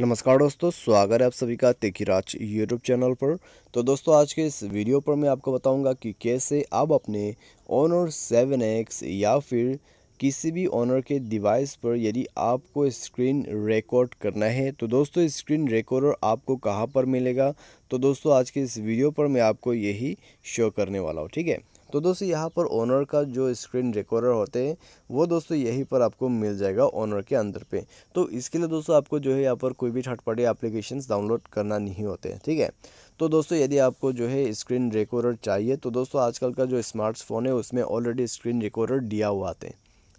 नमस्कार दोस्तों स्वागत है आप सभी का तेखी राज यूट्यूब चैनल पर तो दोस्तों आज के इस वीडियो पर मैं आपको बताऊंगा कि कैसे आप अपने ऑनर सेवन एक्स या फिर किसी भी ऑनर के डिवाइस पर यदि आपको स्क्रीन रिकॉर्ड करना है तो दोस्तों स्क्रीन रिकॉर्डर आपको कहाँ पर मिलेगा तो दोस्तों आज के इस वीडियो पर मैं आपको यही शो करने वाला हूँ ठीक है तो दोस्तों यहाँ पर ऑनर का जो स्क्रीन रिकॉर्डर होते हैं वो दोस्तों यहीं पर आपको मिल जाएगा ऑनर के अंदर पे तो इसके लिए दोस्तों आपको जो है यहाँ पर कोई भी थर्ड पार्टी एप्लीकेशन डाउनलोड करना नहीं होते ठीक है तो दोस्तों यदि आपको जो है स्क्रीन रिकॉर्डर चाहिए तो दोस्तों आजकल का जो स्मार्टफोन है उसमें ऑलरेडी स्क्रीन रिकॉर्डर दिया हुआ है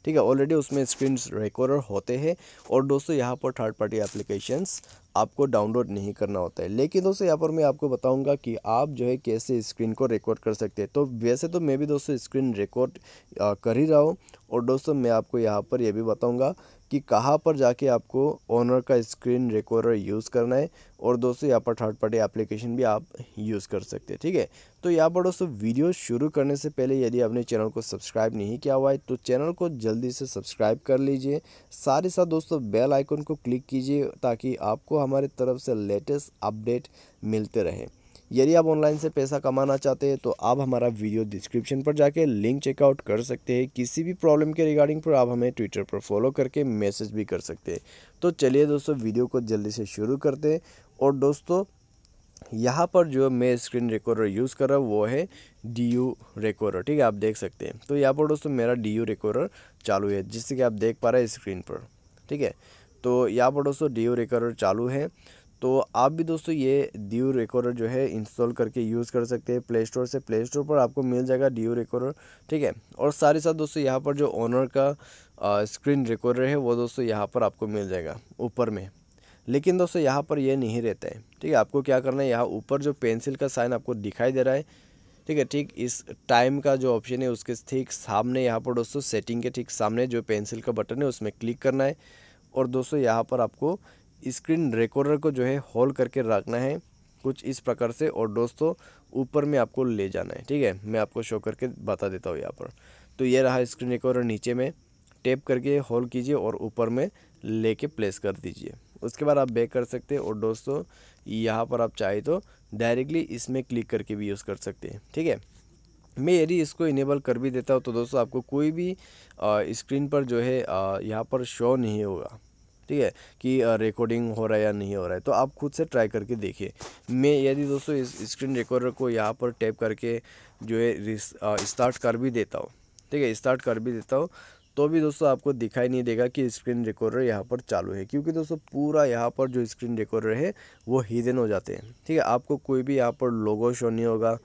ठीक है ऑलरेडी उसमें स्क्रीन रिकॉर्डर होते हैं और दोस्तों यहाँ पर थर्ड पार्टी एप्लीकेशंस आपको डाउनलोड नहीं करना होता है लेकिन दोस्तों यहाँ पर मैं आपको बताऊंगा कि आप जो है कैसे स्क्रीन को रिकॉर्ड कर सकते हैं तो वैसे तो मैं भी दोस्तों स्क्रीन रिकॉर्ड कर ही रहा हूँ और दोस्तों मैं आपको यहाँ पर यह भी बताऊँगा कि कहाँ पर जाके आपको ऑनर का स्क्रीन रिकॉर्डर यूज़ करना है और दोस्तों यहाँ पर थर्ड पार्टी एप्लीकेशन भी आप यूज़ कर सकते हैं ठीक है तो यहाँ पर दोस्तों वीडियो शुरू करने से पहले यदि आपने चैनल को सब्सक्राइब नहीं किया हुआ है तो चैनल को जल्दी से सब्सक्राइब कर लीजिए साथ ही साथ दोस्तों बेल आइकन को क्लिक कीजिए ताकि आपको हमारे तरफ से लेटेस्ट अपडेट मिलते रहें यदि आप ऑनलाइन से पैसा कमाना चाहते हैं तो आप हमारा वीडियो डिस्क्रिप्शन पर जाके लिंक चेकआउट कर सकते हैं किसी भी प्रॉब्लम के रिगार्डिंग पर आप हमें ट्विटर पर फॉलो करके मैसेज भी कर सकते हैं तो चलिए दोस्तों वीडियो को जल्दी से शुरू करते हैं और दोस्तों यहाँ पर जो मैं स्क्रीन रिकॉर्डर यूज़ कर रहा हूँ वो है डी यू रिकॉर्डर ठीक है आप देख सकते हैं तो यहाँ पर दोस्तों मेरा डी यू रिकॉर्डर चालू है जिससे कि आप देख पा रहे हैं स्क्रीन पर ठीक है तो यहाँ पर दोस्तों डी यू रिकॉर्डर चालू है तो आप भी दोस्तों ये ड्यू रिकॉर्डर जो है इंस्टॉल करके यूज़ कर सकते हैं प्ले स्टोर से प्ले स्टोर पर आपको मिल जाएगा ड्यू रिकॉर्डर ठीक है और साथ ही साथ दोस्तों यहाँ पर जो ऑनर का स्क्रीन रिकॉर्डर है वो दोस्तों यहाँ पर आपको मिल जाएगा ऊपर में लेकिन दोस्तों यहाँ पर ये नहीं रहता है ठीक है आपको क्या करना है यहाँ ऊपर जो पेंसिल का साइन आपको दिखाई दे रहा है ठीक है ठीक इस टाइम का जो ऑप्शन है उसके ठीक सामने यहाँ पर दोस्तों सेटिंग के ठीक सामने जो पेंसिल का बटन है उसमें क्लिक करना है और दोस्तों यहाँ पर आपको स्क्रीन रिकॉर्डर को जो है होल करके रखना है कुछ इस प्रकार से और दोस्तों ऊपर में आपको ले जाना है ठीक है मैं आपको शो करके बता देता हूँ यहाँ पर तो ये रहा स्क्रीन रिकॉर्डर नीचे में टेप करके होल्ड कीजिए और ऊपर में लेके प्लेस कर दीजिए उसके बाद आप बैक कर सकते हैं और दोस्तों यहाँ पर आप चाहे तो डायरेक्टली इसमें क्लिक करके भी यूज़ कर सकते हैं ठीक है मैं यदि इसको इनेबल कर भी देता हूँ तो दोस्तों आपको कोई भी स्क्रीन पर जो है यहाँ पर शो नहीं होगा ठीक है कि रिकॉर्डिंग हो रहा है या नहीं हो रहा है तो आप खुद से ट्राई करके देखिए मैं यदि दोस्तों इस स्क्रीन रिकॉर्डर को यहाँ पर टैप करके जो है स्टार्ट कर भी देता हूँ ठीक है स्टार्ट कर भी देता हूँ तो भी दोस्तों आपको दिखाई नहीं देगा कि स्क्रीन रिकॉर्डर यहाँ पर चालू है क्योंकि दोस्तों पूरा यहाँ पर जो स्क्रीन रिकॉर्डर है वो हिडन हो जाते हैं ठीक है आपको कोई भी यहाँ पर लोगो शो नहीं होगा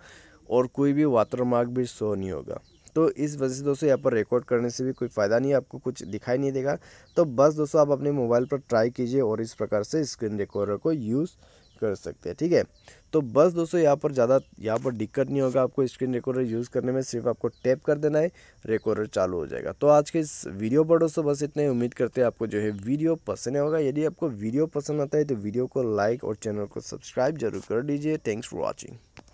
और कोई भी वाटर भी शो नहीं होगा तो इस वजह से दोस्तों यहाँ पर रिकॉर्ड करने से भी कोई फ़ायदा नहीं है आपको कुछ दिखाई नहीं देगा तो बस दोस्तों आप अपने मोबाइल पर ट्राई कीजिए और इस प्रकार से स्क्रीन रिकॉर्डर को यूज़ कर सकते हैं ठीक है तो बस दोस्तों यहाँ पर ज़्यादा यहाँ पर दिक्कत नहीं होगा आपको स्क्रीन रिकॉर्डर यूज़ करने में सिर्फ आपको टैप कर देना है रिकॉर्डर चालू हो जाएगा तो आज के इस वीडियो पर दोस्तों बस इतना ही उम्मीद करते हैं आपको जो है वीडियो पसंद होगा यदि आपको वीडियो पसंद आता है तो वीडियो को लाइक और चैनल को सब्सक्राइब जरूर कर दीजिए थैंक्स फॉर वॉचिंग